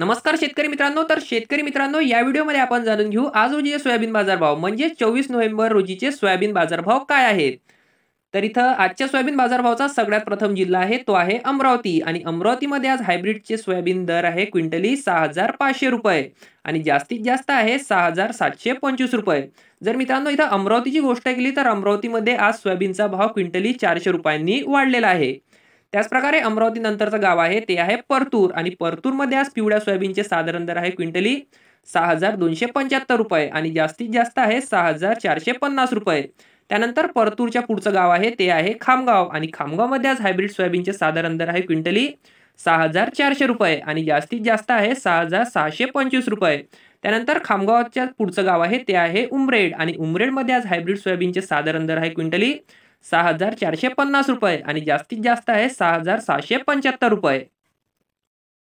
नमस्कार शेतकरी मित्रांनो तर शेतकरी मित्रांनो या व्हिडिओमध्ये आपण जाणून घेऊ आज रोजीचे सोयाबीन बाजारभाव म्हणजे चोवीस नोव्हेंबर रोजीचे सोयाबीन बाजारभाव काय आहेत तर इथं आजच्या सोयाबीन बाजारभावचा सगळ्यात प्रथम जिल्हा आहे तो आहे अमरावती आणि अमरावतीमध्ये आज हायब्रिडचे सोयाबीन दर आहे क्विंटली सहा हजार पाचशे रुपये आणि जास्तीत जास्त आहे सहा हजार सातशे पंचवीस रुपये जर मित्रांनो इथं अमरावतीची गोष्ट केली तर अमरावतीमध्ये आज सोयाबीनचा भाव क्विंटली चारशे रुपयांनी वाढलेला आहे त्याचप्रकारे अमरावती नंतरचं गाव आहे ते आहे परतूर आणि परतूरमध्ये आज पिवळ्या सोयाबीनचे साधारण दर आहे क्विंटली सहा हजार दोनशे पंच्याहत्तर रुपये आणि जास्तीत जास्त आहे सहा हजार चारशे पन्नास रुपये त्यानंतर परतूरच्या पुढचं गाव आहे ते आहे खामगाव आणि खामगावमध्ये आज हायब्रिड सोयाबीनचे साधारण दर आहे क्विंटली सहा हजार चारशे रुपये आणि जास्तीत जास्त आहे सहा हजार सहाशे पंचवीस रुपये त्यानंतर खामगावच्या पुढचं गाव आहे ते आहे उमरेड आणि उमरेडमध्ये आज हायब्रिड सोयाबीनचे साधारण दर आहे क्विंटली सहा हजार चारशे पन्नास रुपये आणि जास्तीत जास्त आहे सहा हजार सहाशे पंच्याहत्तर रुपये